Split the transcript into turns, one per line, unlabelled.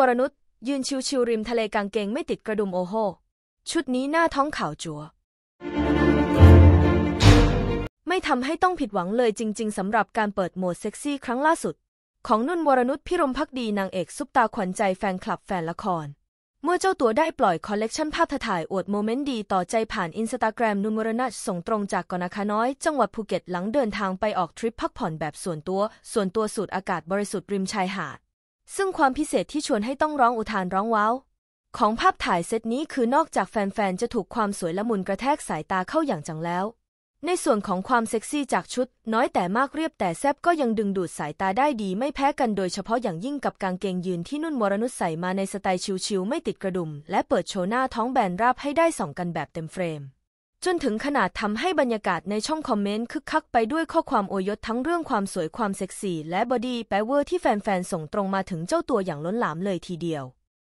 วรนุชยืนชิวๆริมทะเลกางเกงไม่ติดกระดุมโอโห ชุดนี้หน้าท้องขาวจัว ไม่ทำให้ต้องผิดหวังเลยจริง ๆสำหรับการเปิดโหมดเซ็กซี่ ครั้งล่าสุด ของนุ่นวรนุชพิรมพักดีนางเอกซุปตาขวัญใจแฟนคลับแฟนละคร เมื่อเจ้าตัวได้ปล่อยคอลเลกชันภาพถ่ายอวดโมเมนต์ดีต่อใจผ่านอินสตาแกรมนุ่นวรนุชส่งตรงจากกอนาคาน้อย จังหวัดภูเก็ตหลังเดินทางไปออกทริปพักผ่อนแบบส่วนตัว ส่วนตัวสูดอากาศ บริสุทธิ์ริมชายหาดซึ่งความพิเศษที่ชวนให้ต้องร้องอุทานร้องว้าวของภาพถ่ายเซตนี้คือนอกจากแฟนๆ จะถูกความสวยละมุนกระแทกสายตาเข้าอย่างจังแล้ว ในส่วนของความเซ็กซี่จากชุด น้อยแต่มากเรียบแต่แซบก็ยังดึงดูดสายตาได้ดี ไม่แพ้กันโดยเฉพาะอย่างยิ่งกับกางเกงยืนที่นุ่นวรนุ์ใส่มาในสไตล์ชิวๆไม่ติดกระดุมและเปิดโชว์หน้าท้องแบนราบให้ได้ส่องกันแบบเต็มเฟรมจนถึงขนาดทำให้บรรยากาศในช่องคอมเมนต์คึกคักไปด้วยข้อความโอยศทั้งเรื่องความสวยความเซ็กซี่และบอดี้แปเวอร์ที่แฟนๆส่งตรงมาถึงเจ้าตัวอย่างล้นหลามเลยทีเดียว